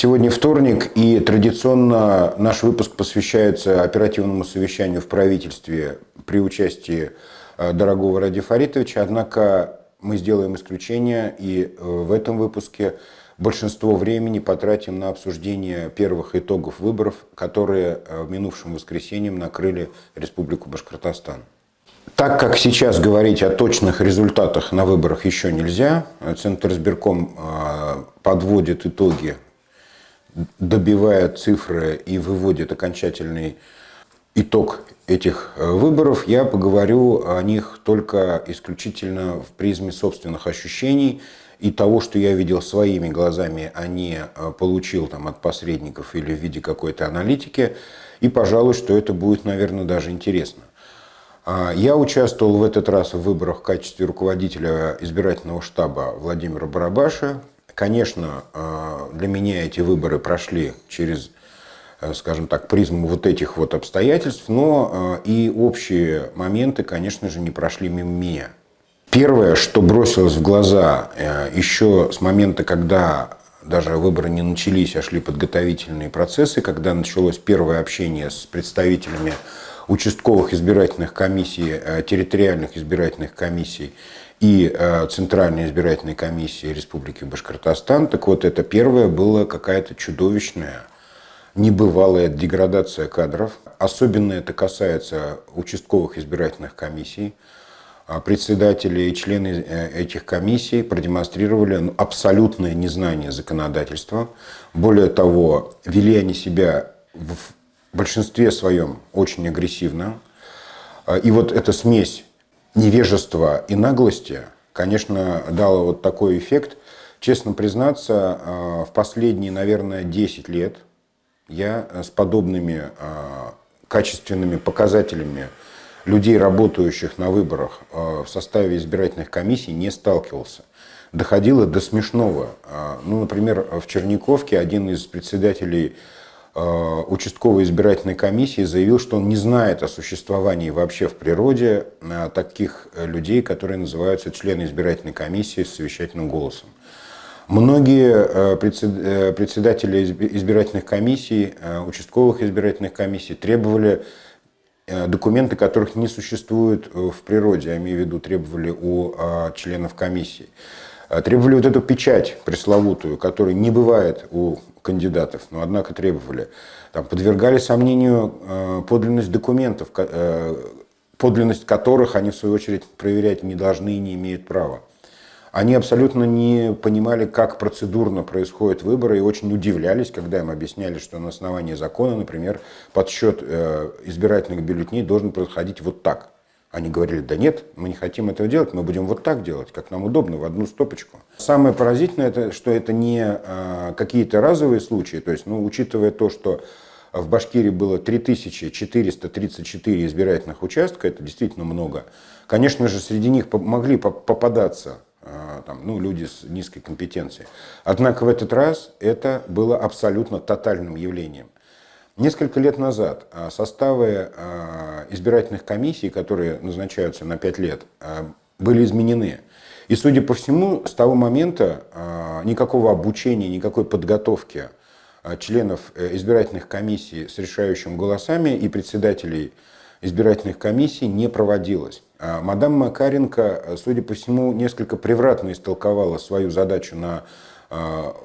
Сегодня вторник, и традиционно наш выпуск посвящается оперативному совещанию в правительстве при участии э, дорогого Ради Фаритовича. Однако мы сделаем исключение, и э, в этом выпуске большинство времени потратим на обсуждение первых итогов выборов, которые э, в минувшем воскресенье накрыли Республику Башкортостан. Так как сейчас говорить о точных результатах на выборах еще нельзя, Центр избирком подводит итоги добивая цифры и выводит окончательный итог этих э, выборов. Я поговорю о них только исключительно в призме собственных ощущений и того, что я видел своими глазами, а не э, получил там от посредников или в виде какой-то аналитики. И, пожалуй, что это будет, наверное, даже интересно. А, я участвовал в этот раз в выборах в качестве руководителя избирательного штаба Владимира Барабаша, Конечно, э, для меня эти выборы прошли через, э, скажем так, призму вот этих вот обстоятельств, но э, и общие моменты, конечно же, не прошли мимо меня. Первое, что бросилось в глаза еще с момента, когда даже выборы не начались, а шли подготовительные процессы, когда началось первое общение с представителями участковых избирательных комиссий, э, территориальных избирательных комиссий и э, Центральной избирательной комиссии Республики Башкортостан, так вот это первое было какая-то чудовищная, небывалая деградация кадров. Особенно это касается участковых избирательных комиссий. А председатели и члены э, этих комиссий продемонстрировали ну, абсолютное незнание законодательства. Более того, вели они себя в в большинстве своем очень агрессивно. А, и вот эта смесь невежества и наглости, конечно, дала вот такой эффект. Честно признаться, а, в последние, наверное, 10 лет я а, с подобными качественными показателями людей, работающих на выборах в составе избирательных комиссий, не сталкивался. Доходило до смешного. Ну, например, в Черниковке один из председателей Э, участковой избирательной комиссии заявил, что он не знает о существовании вообще в природе э, таких э, людей, которые называются члены избирательной комиссии с совещательным голосом. Многие председатели избирательных комиссий, участковых избирательных комиссий требовали документы, которых не существует в природе, я имею в виду требовали у членов комиссии. Требовали вот эту печать пресловутую, которой не бывает у кандидатов, но однако требовали. Там подвергали сомнению э, подлинность документов, э, подлинность которых они в свою очередь проверять не должны и не имеют права. Они абсолютно не понимали, как процедурно происходят выборы, и очень удивлялись, когда им объясняли, что на основании закона, например, подсчет э, избирательных бюллетеней должен происходить вот так – они говорили, да нет, мы не хотим этого делать, мы будем вот так делать, как нам удобно, в одну стопочку. Самое поразительное, это, что это не э, какие-то разовые случаи, то есть, ну, учитывая то, что в Башкирии было 3434 избирательных участка, это действительно много. Конечно же, среди них могли попадаться э, там, ну, люди с низкой компетенцией. Однако в этот раз это было абсолютно тотальным явлением. Несколько лет назад а, составы а, избирательных комиссий, которые назначаются на 5 лет, а, были изменены. И, судя по всему, с того момента никакого обучения, никакой подготовки членов э, избирательных комиссий с решающим голосами и председателей избирательных комиссий не проводилось. Мадам Макаренко, э, судя по всему, несколько превратно истолковала свою задачу на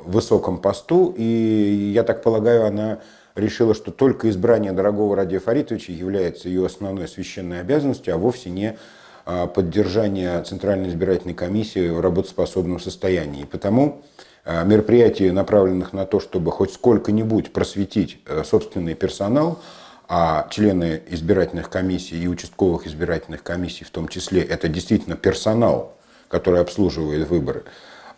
высоком посту, и, я так полагаю, она решила, что только избрание дорогого Ради Фаритовича является ее основной священной обязанностью, а вовсе не а, поддержание Центральной избирательной комиссии в работоспособном состоянии. И потому а, мероприятий, направленных на то, чтобы хоть сколько-нибудь просветить э, собственный персонал, а члены избирательных комиссий и участковых избирательных комиссий в том числе, это действительно персонал, который обслуживает выборы –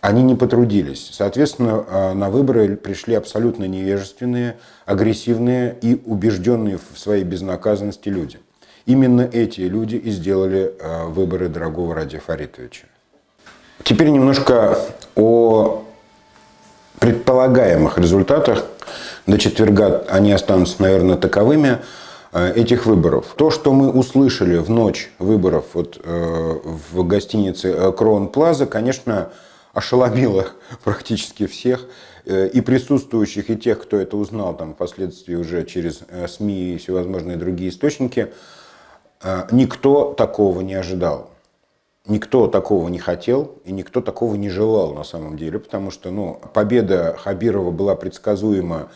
они не потрудились. Соответственно, э, на выборы пришли абсолютно невежественные, агрессивные и убежденные в своей безнаказанности люди. Именно эти люди и сделали э, выборы дорогого Ради Фаритовича. Теперь немножко о предполагаемых результатах. До четверга они останутся, наверное, таковыми э, этих выборов. То, что мы услышали в ночь выборов вот, в гостинице «Кроун Плаза», конечно, ошеломило практически всех, э, и присутствующих, и тех, кто это узнал там впоследствии уже через э, СМИ и всевозможные другие источники, э, никто такого не ожидал. Никто такого не хотел и никто такого не желал на самом деле, потому что ну, победа Хабирова была предсказуема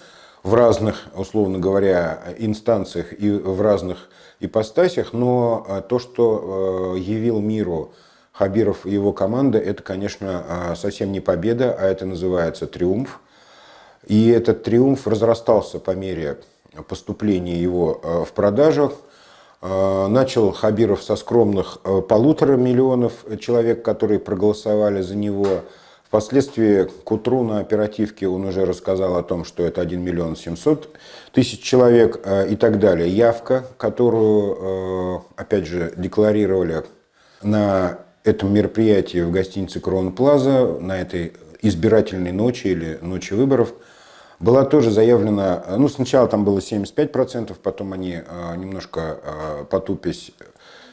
в разных, условно говоря, инстанциях и в разных ипостасях, но то, что явил миру Хабиров и его команда, это, конечно, а, совсем не победа, а это называется триумф. И этот триумф разрастался по мере поступления его а, в продажах. Начал Хабиров со скромных а, полутора миллионов человек, которые проголосовали за него. Впоследствии к утру на оперативке он уже рассказал о том, что это 1 миллион 700 тысяч человек и так далее. Явка, которую, опять же, декларировали на этом мероприятии в гостинице «Крон Плаза» на этой избирательной ночи или ночи выборов была тоже заявлена, ну сначала там было 75%, потом они а, немножко а, потупись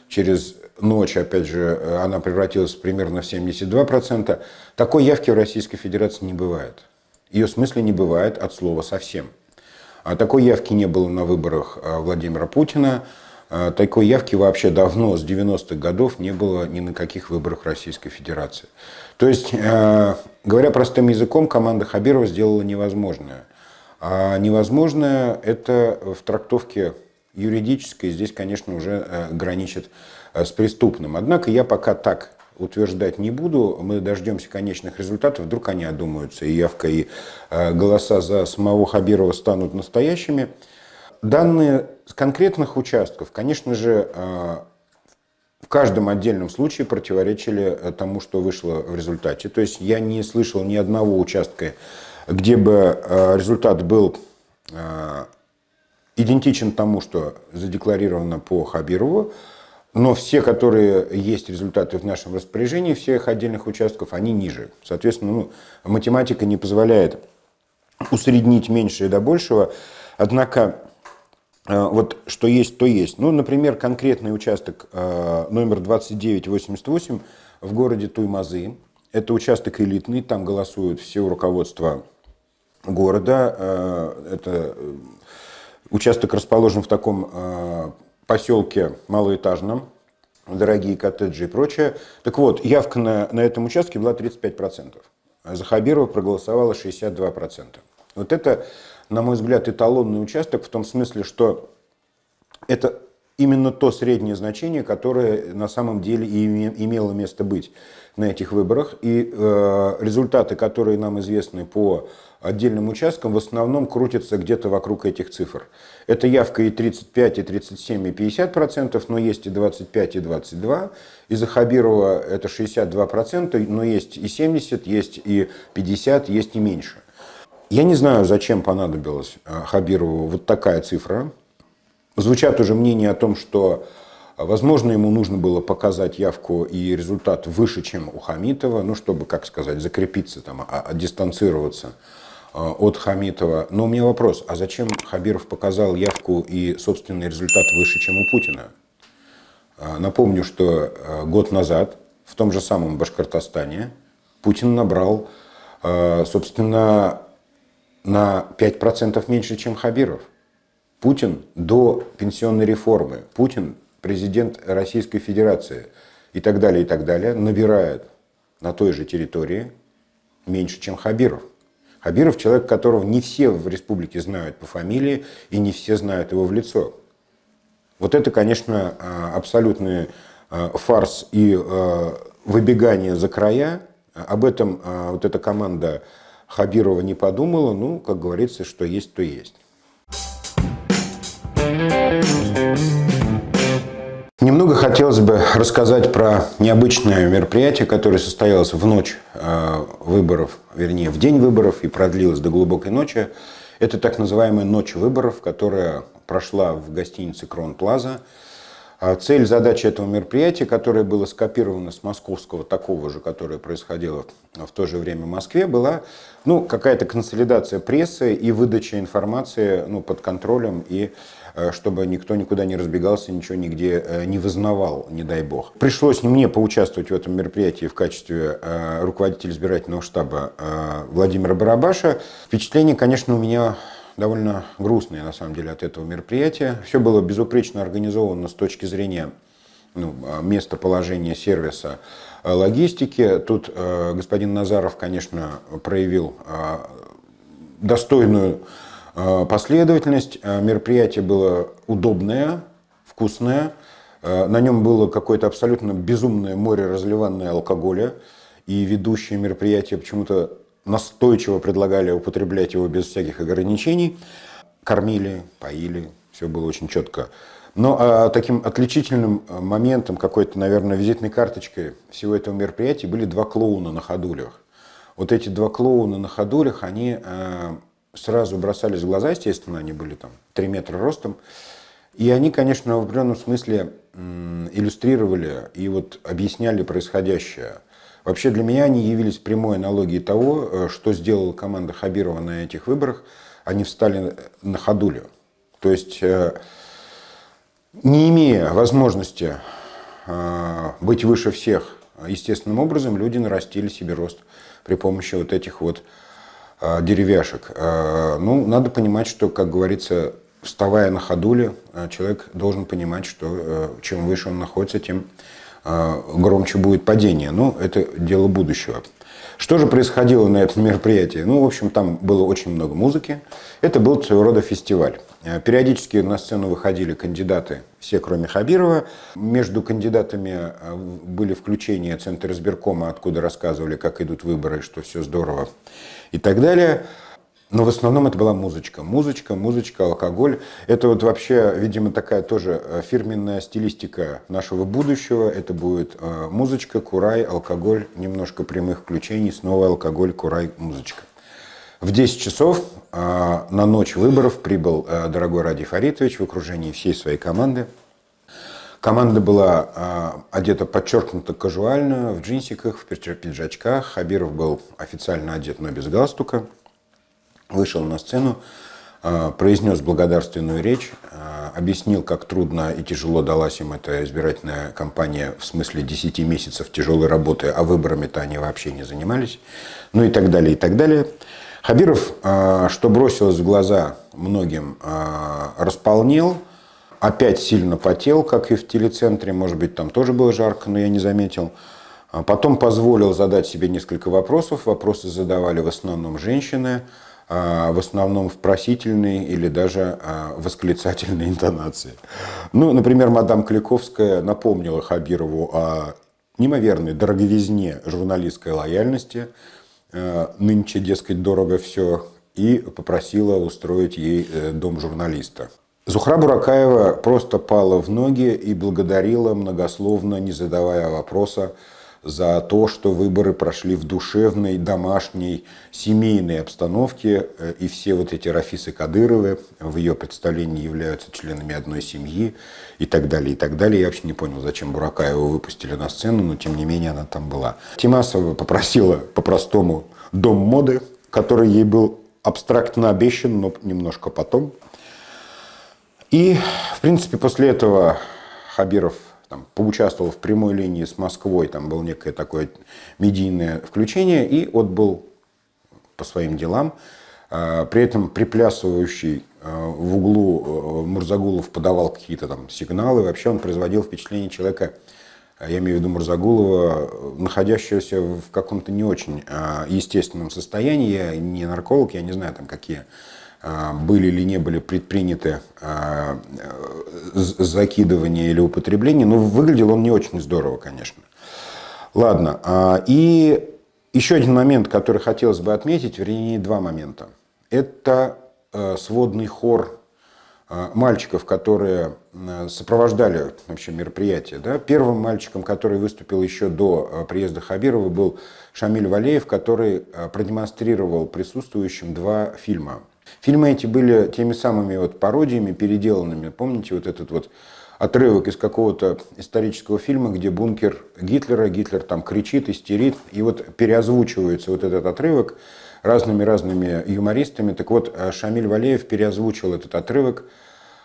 через ночь, опять же, а, она превратилась примерно в 72%. Такой явки в Российской Федерации не бывает. Ее в смысле не бывает от слова совсем. А такой явки не было на выборах Владимира Путина. А, такой явки вообще давно, с 90-х годов, не было ни на каких выборах Российской Федерации. То есть, э, говоря простым языком, команда Хабирова сделала невозможное. А невозможное – это в трактовке юридической, здесь, конечно, уже э, граничит э, с преступным. Однако я пока так утверждать не буду. Мы дождемся конечных результатов. Вдруг они одумаются, и явка, и голоса за самого Хабирова станут настоящими. Данные с конкретных участков, конечно же, э, в каждом отдельном случае противоречили э, тому, что вышло в результате. То есть я не слышал ни одного участка, где бы э, результат был идентичен тому, что задекларировано по Хабирову, но все, которые есть результаты в нашем распоряжении, всех отдельных участков, они ниже. Соответственно, ну, математика не позволяет усреднить меньшее до большего. Однако а, вот что есть, то есть. Ну, например, конкретный участок а, номер 2988 в городе Туймазы. Это участок элитный, там голосуют все руководство города. А, это э, участок расположен в таком поселке малоэтажном, дорогие коттеджи и прочее. Так вот, явка на, на этом участке была 35%. За Хабирова проголосовало 62%. Вот это на мой взгляд, эталонный участок в том смысле, что это именно то среднее значение, которое на самом деле и имело место быть на этих выборах. И э, результаты, которые нам известны по отдельным участкам, в основном крутятся где-то вокруг этих цифр. Это явка и 35, и 37, и 50 процентов, но есть и 25, и 22. Из-за Хабирова это 62 процента, но есть и 70, есть и 50, есть и меньше. Я не знаю, зачем понадобилась э, Хабирову вот такая цифра. Звучат уже мнения о том, что, э, возможно, ему нужно было показать явку и результат выше, чем у Хамитова, ну, чтобы, как сказать, закрепиться, там, а, а дистанцироваться э, от Хамитова. Но у меня вопрос, а зачем Хабиров показал явку и собственный результат выше, чем у Путина? Напомню, что год назад в том же самом Башкортостане Путин набрал, собственно, на 5% меньше, чем Хабиров. Путин до пенсионной реформы, Путин президент Российской Федерации и так далее, и так далее, набирает на той же территории меньше, чем Хабиров. Хабиров человек, которого не все в республике знают по фамилии и не все знают его в лицо. Вот это, конечно, а, абсолютный а, фарс и а, выбегание за края. Об этом вот эта команда Хабирова не подумала, ну, как говорится, что есть, то есть. Немного хотелось бы рассказать про необычное мероприятие, которое состоялось в ночь э, выборов, вернее, в день выборов и продлилось до глубокой ночи. Это так называемая ночь выборов, которая прошла в гостинице «Крон Плаза». А цель, задача этого мероприятия, которое было скопировано с московского такого же, которое происходило в то же время в Москве, была ну, какая-то консолидация прессы и выдача информации ну, под контролем и э, чтобы никто никуда не разбегался, ничего нигде э, не вызнавал, не дай бог. Пришлось мне поучаствовать в этом мероприятии в качестве э, руководителя избирательного штаба Владимира Барабаша. Впечатление, конечно, у меня довольно грустные на самом деле от этого мероприятия. Все было безупречно организовано с точки зрения ну, а, местоположения сервиса а, логистики. Тут э, господин Назаров, конечно, проявил э, достойную э, последовательность. Мероприятие было удобное, вкусное. На нем было какое-то абсолютно безумное море разливанное алкоголя. И ведущие мероприятие почему-то настойчиво предлагали употреблять его без всяких ограничений. Кормили, поили, все было очень четко. Но ну, а, таким отличительным э, моментом, какой-то, наверное, визитной карточкой всего этого мероприятия были два клоуна на ходулях. Вот эти два клоуна на ходулях, они а, сразу бросались в глаза, естественно, они были там 3 метра ростом. И они, конечно, в определенном смысле иллюстрировали и вот объясняли происходящее. Вообще для меня они явились прямой аналогией того, э, что сделала команда Хабирова на этих выборах. Они встали на ходулю. То есть, э, не имея возможности э, быть выше всех естественным образом, люди нарастили себе рост при помощи вот этих вот деревяшек. Ну, надо понимать, что, как говорится, вставая на ходуле, человек должен понимать, что чем выше он находится, тем а, громче будет падение. Но это дело будущего. Что же происходило на этом мероприятии? Ну, в общем, там было очень много музыки. Это был своего рода фестиваль. А, периодически на сцену выходили кандидаты, все кроме Хабирова. Между кандидатами а, были включения Центра избиркома, откуда рассказывали, как идут выборы, что все здорово и так далее. Но в основном это была музычка. Музычка, музычка, алкоголь. Это вот вообще, видимо, такая тоже э, фирменная стилистика нашего будущего. Это будет э, музычка, курай, алкоголь, немножко прямых включений, снова алкоголь, курай, музычка. В 10 часов э, на ночь выборов прибыл дорогой Ради Фаритович в окружении всей своей команды. Команда была э, одета подчеркнуто кажуально, в джинсиках, в пиджачках. Хабиров был официально одет, но без галстука вышел на сцену, а, произнес благодарственную речь, а, объяснил, как трудно и тяжело далась им эта избирательная кампания в смысле 10 месяцев тяжелой работы, а выборами-то они вообще не занимались, ну и так далее, и так далее. Хабиров, а, что бросилось в глаза многим, располнел, опять сильно потел, как и в телецентре, может быть, там тоже было жарко, но я не заметил. Потом позволил задать себе несколько вопросов, вопросы задавали в основном женщины, а, в основном в просительной или даже а, восклицательной интонации. Ну, например, мадам Кликовская напомнила Хабирову о неимоверной дороговизне журналистской лояльности, э, нынче, дескать, дорого все, и попросила устроить ей э, дом журналиста. Зухра Буракаева просто пала в ноги и благодарила многословно, не задавая вопроса, за то, что выборы прошли в душевной, домашней, семейной обстановке, э, и все вот эти Рафисы Кадыровы в ее представлении являются членами одной семьи и так далее, и так далее. Я вообще не понял, зачем Бурака его выпустили на сцену, но тем не менее она там была. Тимасова попросила по-простому дом моды, который ей был абстрактно обещан, но немножко потом. И, в принципе, после этого Хабиров там, поучаствовал в прямой линии с Москвой, там было некое такое медийное включение, и отбыл по своим делам. А, при этом приплясывающий а, в углу а, Мурзагулов подавал какие-то там сигналы. Вообще он производил впечатление человека, я имею в виду Мурзагулова, находящегося в каком-то не очень естественном состоянии. Я не нарколог, я не знаю, там какие а, были или не были предприняты а, э, закидывания или употребления, но выглядел он не очень здорово, конечно. Ладно, а, и еще один момент, который хотелось бы отметить, вернее, два момента. Это э, сводный хор э, мальчиков, которые сопровождали вообще мероприятие. Да? Первым мальчиком, который выступил еще до приезда Хабирова, был Шамиль Валеев, который продемонстрировал присутствующим два фильма – Фильмы эти были теми самыми вот пародиями, переделанными. Помните вот этот вот отрывок из какого-то исторического фильма, где бункер Гитлера, Гитлер там кричит, истерит, и вот переозвучивается вот этот отрывок разными-разными юмористами. Так вот, э, Шамиль Валеев переозвучил этот отрывок.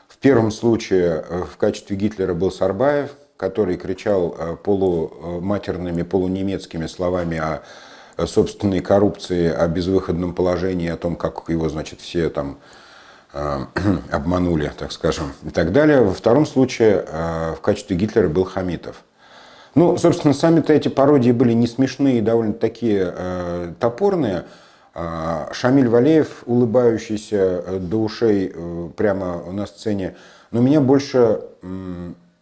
В первом случае э, в качестве Гитлера был Сарбаев, который кричал э, полуматерными, полунемецкими словами о Э, собственной коррупции, о безвыходном положении, о том, как его, значит, все там э, обманули, так скажем, и так далее. Во втором случае э, в качестве Гитлера был Хамитов. Ну, собственно, сами-то эти пародии были не смешные и довольно такие э, топорные. А, Шамиль Валеев, улыбающийся до ушей прямо на сцене, но меня больше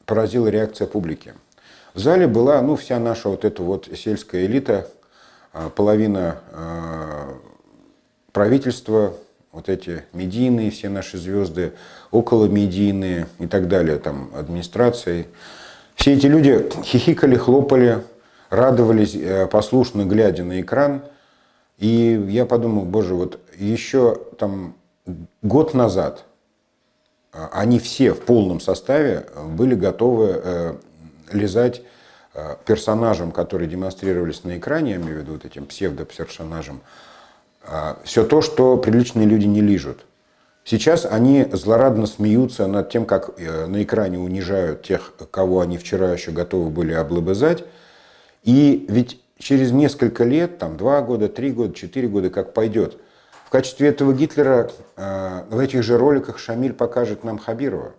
поразила реакция публики. В зале была, ну, вся наша вот эта вот сельская элита, а, половина а, правительства, вот эти медийные все наши звезды, около медийные и так далее, там администрации. Все эти люди хихикали, хлопали, радовались, э, послушно глядя на экран. И я подумал, боже, вот еще там год назад а, они все в полном составе были готовы э, лизать Э, персонажам, которые демонстрировались на экране, я имею в виду вот этим псевдоперсонажам, э, все то, что приличные люди не лижут. Сейчас они злорадно смеются над тем, как э, на экране унижают тех, кого они вчера еще готовы были облобызать. И ведь через несколько лет, там два года, три года, четыре года, как пойдет, в качестве этого Гитлера в этих же роликах Шамиль покажет нам Хабирова.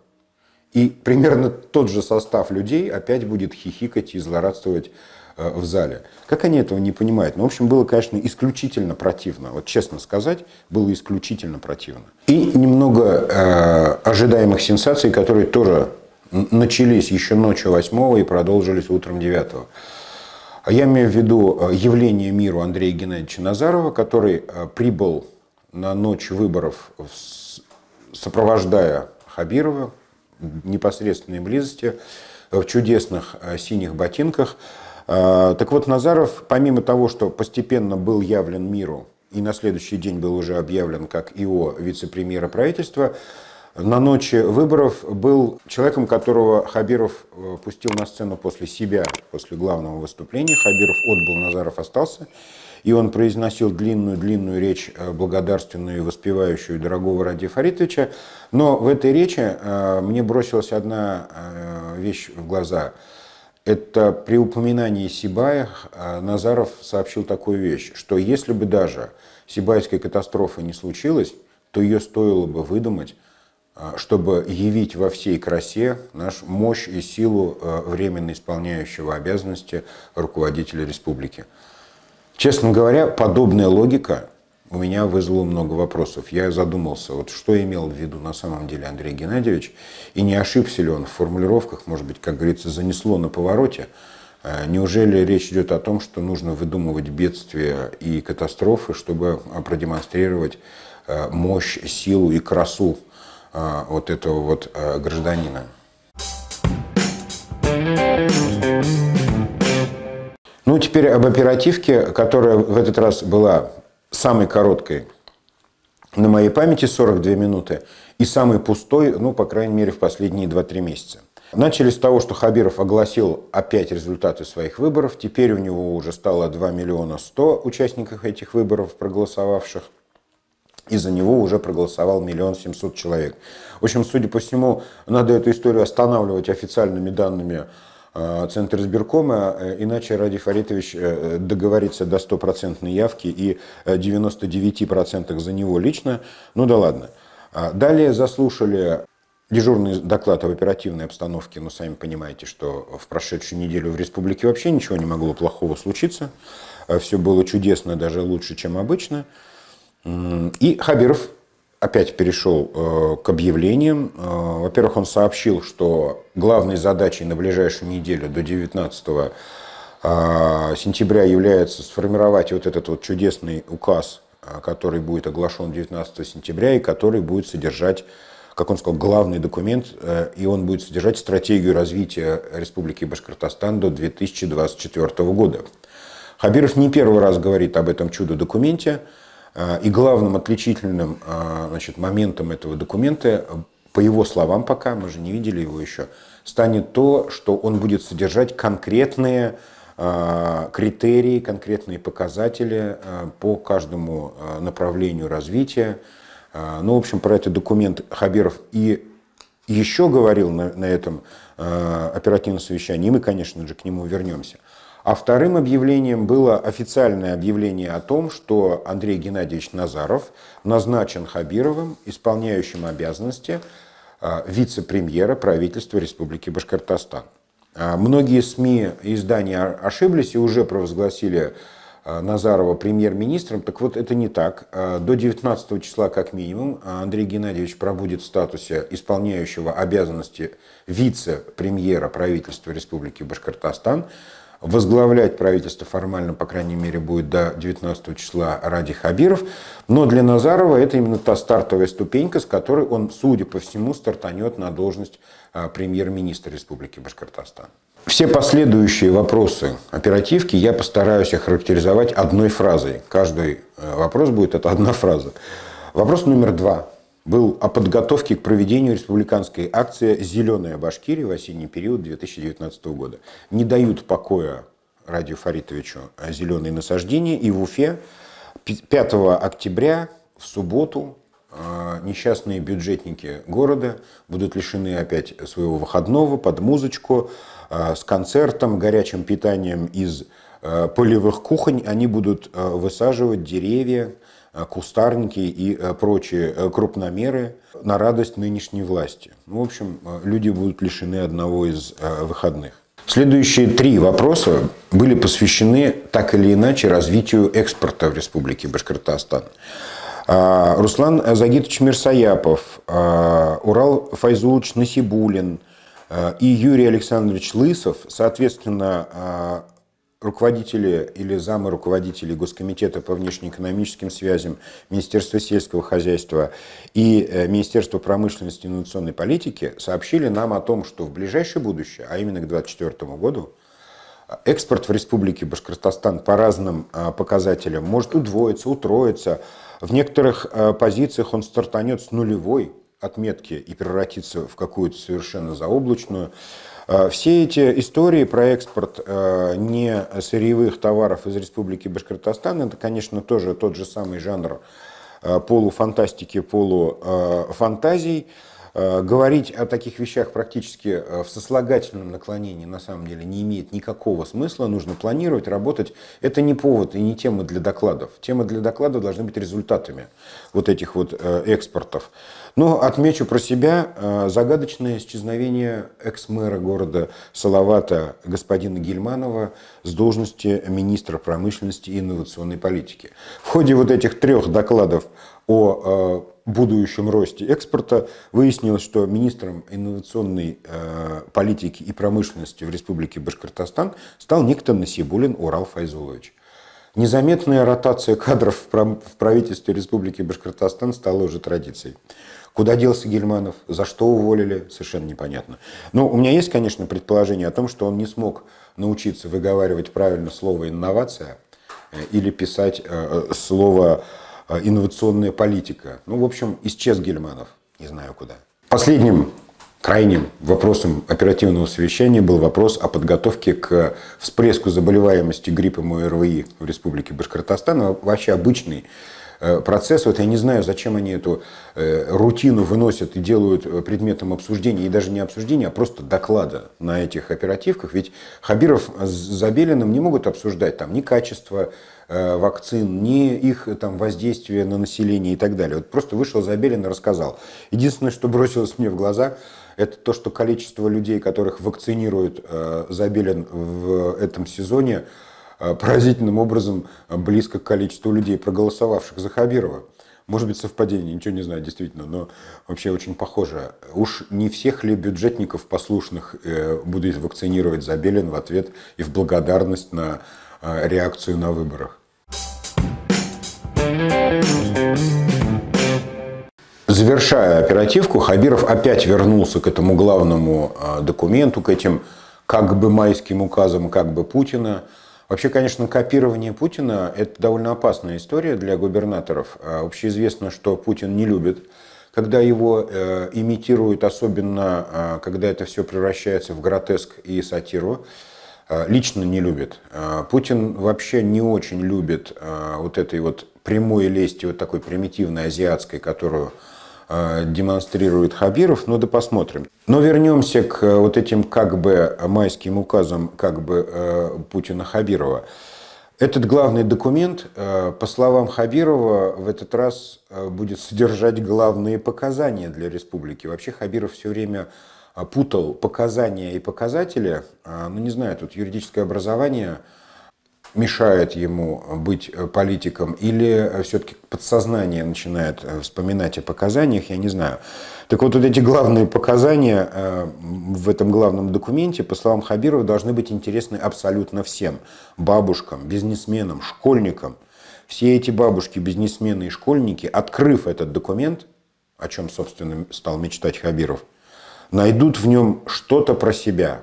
И примерно тот же состав людей опять будет хихикать и злорадствовать э, в зале. Как они этого не понимают? Ну, в общем, было, конечно, исключительно противно. Вот честно сказать, было исключительно противно. И немного э, ожидаемых сенсаций, которые тоже начались еще ночью 8 и продолжились утром 9. А я имею в виду э, явление миру Андрея Геннадьевича Назарова, который э, прибыл на ночь выборов, сопровождая Хабирова, непосредственной близости, э, в чудесных э, синих ботинках. А, так вот, Назаров, помимо того, что постепенно был явлен миру, и на следующий день был уже объявлен как ИО вице-премьера правительства, на ночи выборов был человеком, которого Хабиров э, пустил на сцену после себя, после главного выступления. Хабиров отбыл, Назаров остался и он произносил длинную-длинную речь, э, благодарственную и воспевающую дорогого Ради Фаритовича. Но в этой речи э, мне бросилась одна э, вещь в глаза. Это при упоминании Сибая Назаров сообщил такую вещь, что если бы даже Сибайская катастрофа не случилась, то ее стоило бы выдумать, чтобы явить во всей красе наш мощь и силу временно исполняющего обязанности руководителя республики. Честно говоря, подобная логика у меня вызвала много вопросов. Я задумался, вот что имел в виду на самом деле Андрей Геннадьевич, и не ошибся ли он в формулировках, может быть, как говорится, занесло на повороте. А, неужели речь идет о том, что нужно выдумывать бедствия и катастрофы, чтобы а, продемонстрировать а, мощь, силу и красу вот этого вот гражданина? Ну, теперь об оперативке, которая в этот раз была самой короткой на моей памяти 42 минуты и самой пустой, ну, по крайней мере, в последние 2-3 месяца. Начали с того, что Хабиров огласил опять результаты своих выборов. Теперь у него уже стало 2 миллиона 100 участников этих выборов, проголосовавших. И за него уже проголосовал миллион семьсот человек. В общем, судя по всему, надо эту историю останавливать официальными данными Э, центр избиркома, э, иначе Ради Фаритович э, договорится до стопроцентной явки и 99% за него лично. Ну да ладно. А, далее заслушали дежурный доклад об оперативной обстановке. Но ну, сами понимаете, что в прошедшую неделю в республике вообще ничего не могло плохого случиться. Все было чудесно, даже лучше, чем обычно. И Хабиров опять перешел э, к объявлениям. Э, во-первых, он сообщил, что главной задачей на ближайшую неделю до 19 э, сентября является сформировать вот этот вот чудесный указ, который будет оглашен 19 сентября и который будет содержать, как он сказал, главный документ, и он будет содержать стратегию развития Республики Башкортостан до 2024 года. Хабиров не первый раз говорит об этом чудо-документе. Э, и главным отличительным э, значит, моментом этого документа, по его словам пока, мы же не видели его еще, станет то, что он будет содержать конкретные э, критерии, конкретные показатели по каждому направлению развития. Ну, в общем, про этот документ Хабиров и еще говорил на, на этом оперативном совещании, и мы, конечно же, к нему вернемся. А вторым объявлением было официальное объявление о том, что Андрей Геннадьевич Назаров назначен Хабировым, исполняющим обязанности а, вице-премьера правительства Республики Башкортостан. А, многие СМИ и издания ошиблись и уже провозгласили а, Назарова премьер-министром. Так вот, это не так. До 19 числа, как минимум, Андрей Геннадьевич пробудет в статусе исполняющего обязанности вице-премьера правительства Республики Башкортостан. Возглавлять правительство формально, по крайней мере, будет до 19 числа Ради Хабиров. Но для Назарова это именно та стартовая ступенька, с которой он, судя по всему, стартанет на должность а, премьер-министра Республики Башкортостан. Все последующие вопросы оперативки я постараюсь охарактеризовать одной фразой. Каждый э, вопрос будет это одна фраза. Вопрос номер два был о подготовке к проведению республиканской акции «Зеленая Башкирия» в осенний период 2019 года. Не дают покоя радио Фаритовичу зеленые насаждения. И в Уфе 5 октября в субботу э, несчастные бюджетники города будут лишены опять своего выходного под музычку э, с концертом, горячим питанием из э, полевых кухонь. Они будут высаживать деревья Э, кустарники и э, прочие э, крупномеры на радость нынешней власти. Ну, в общем, люди будут лишены одного из выходных. Следующие три вопроса были посвящены так или иначе развитию экспорта в Республике Башкортостан. А, Руслан Загитович Мирсояпов, а, Урал Файзулович Насибулин а, и Юрий Александрович Лысов, соответственно, руководители или замы руководителей Госкомитета по внешнеэкономическим связям, Министерства сельского хозяйства и э, Министерства промышленности и инновационной политики сообщили нам о том, что в ближайшее будущее, а именно к 2024 году, э, экспорт в Республике Башкортостан по разным э, показателям может удвоиться, утроиться. В некоторых позициях он стартанет с нулевой отметки и превратится в какую-то совершенно заоблачную. А, все эти истории про экспорт а, не сырьевых товаров из Республики Башкортостан, это, конечно, тоже тот же самый жанр а, полуфантастики, полуфантазий. Э, Э, говорить о таких вещах практически э, в сослагательном наклонении на самом деле не имеет никакого смысла. Нужно планировать, работать. Это не повод и не тема для докладов. Тема для доклада должна быть результатами вот этих вот э, экспортов. Но ну, отмечу про себя загадочное исчезновение экс-мэра города Салавата господина Гельманова с должности министра промышленности и инновационной политики. В ходе вот этих трех докладов о будущем росте экспорта. Выяснилось, что министром инновационной э, политики и промышленности в Республике Башкортостан стал некто Насибулин Урал Файзулович. Незаметная ротация кадров в правительстве Республики Башкортостан стала уже традицией. Куда делся Гельманов, за что уволили, совершенно непонятно. Но ну, у меня есть, конечно, предположение о том, что он не смог научиться выговаривать правильно слово «инновация» э, или писать э, слово «инновация» А, инновационная политика. Ну, в общем, исчез Гельманов, не знаю куда. Последним крайним вопросом оперативного совещания был вопрос о подготовке к всплеску заболеваемости гриппом и в Республике Башкортостан. А вообще обычный э, процесс. Вот я не знаю, зачем они эту э, рутину выносят и делают э, предметом обсуждения, и даже не обсуждения, а просто доклада на этих оперативках. Ведь Хабиров с Забелиным не могут обсуждать там ни качество Э, вакцин, ни их э, там, воздействие на население и так далее. Вот просто вышел Забелин и рассказал. Единственное, что бросилось мне в глаза, это то, что количество людей, которых вакцинирует э, Забелин в этом сезоне, поразительным образом близко к количеству людей, проголосовавших за Хабирова. Может быть, совпадение, ничего не знаю, действительно, но вообще очень похоже. Уж не всех ли бюджетников послушных будет вакцинировать Забелин в ответ и в благодарность на реакцию на выборах? Завершая оперативку, Хабиров опять вернулся к этому главному а, документу, к этим как бы майским указам, как бы Путина. Вообще, конечно, копирование Путина – это довольно опасная история для губернаторов. А, общеизвестно, что Путин не любит, когда его э, имитируют, особенно э, когда это все превращается в гротеск и сатиру. Э, лично не любит. Э, Путин вообще не очень любит э, вот этой вот прямой лести, вот такой примитивной азиатской, которую э, демонстрирует Хабиров, ну да посмотрим. Но вернемся к э, вот этим как бы майским указам как бы э, Путина-Хабирова. Этот главный документ, по словам Хабирова, в этот раз будет содержать главные показания для республики. Вообще Хабиров все время путал показания и показатели. Ну не знаю, тут юридическое образование – мешает ему быть э, политиком, или э, все-таки подсознание начинает э, вспоминать о показаниях, я не знаю. Так вот, вот эти главные показания в этом главном документе, по словам Хабирова, должны быть интересны абсолютно всем. Бабушкам, бизнесменам, школьникам. Все эти бабушки, бизнесмены и школьники, открыв этот документ, о чем, собственно, стал мечтать Хабиров, найдут в нем что-то про себя,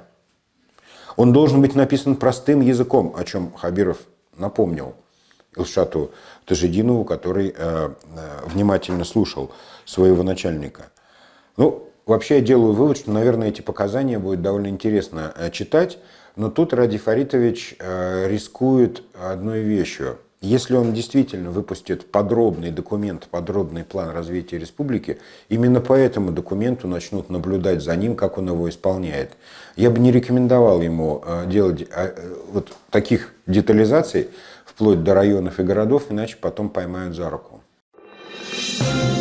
он должен быть написан простым языком, о чем Хабиров напомнил Илшату Тажидинову, который э, э, внимательно слушал своего начальника. Ну, вообще я делаю вывод, что, наверное, эти показания будет довольно интересно э, читать, но тут Ради Фаритович э, рискует одной вещью – если он действительно выпустит подробный документ, подробный план развития республики, именно по этому документу начнут наблюдать за ним, как он его исполняет. Я бы не рекомендовал ему э, делать э, вот таких детализаций вплоть до районов и городов, иначе потом поймают за руку. Thank you